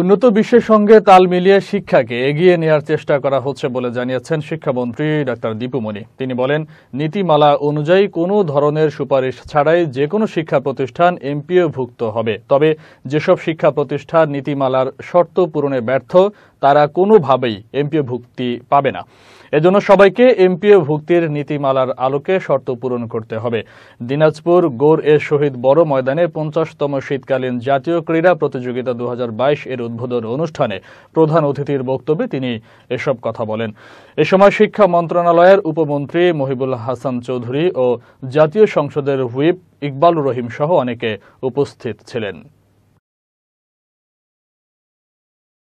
উন্নত বিশ্বের সঙ্গে তাল মিলিয়ে শিক্ষাকে এগিয়ে নেওয়ার চেষ্টা করা হচ্ছে বলে জানিয়েছেন শিক্ষামন্ত্রী ডাক্তার দীপুমণি তিনি বলেন নীতিমালা অনুযায়ী কোনো ধরনের সুপারিশ ছাড়াই যে কোনো শিক্ষা প্রতিষ্ঠান এমপিওভুক্ত হবে তবে যেসব শিক্ষা প্রতিষ্ঠান নীতিমালার শর্ত পূরণে ব্যর্থ তারা কোনোভাবেই এমপিও ভুক্তি পাবে না এজন্য সবাইকে এমপিও ভুক্তির নীতিমালার আলোকে শর্ত পূরণ করতে হবে দিনাজপুর গোর এ শহীদ বড় ময়দানে পঞ্চাশতম শীতকালীন জাতীয় ক্রীড়া প্রতিযোগিতা দু এর উদ্বোধন অনুষ্ঠানে প্রধান অতিথির বক্তব্যে তিনি এসব কথা বলেন এ সময় শিক্ষা মন্ত্রণালয়ের উপমন্ত্রী মহিবুল হাসান চৌধুরী ও জাতীয় সংসদের হুইপ ইকবালুর রহিম সহ অনেকে উপস্থিত ছিলেন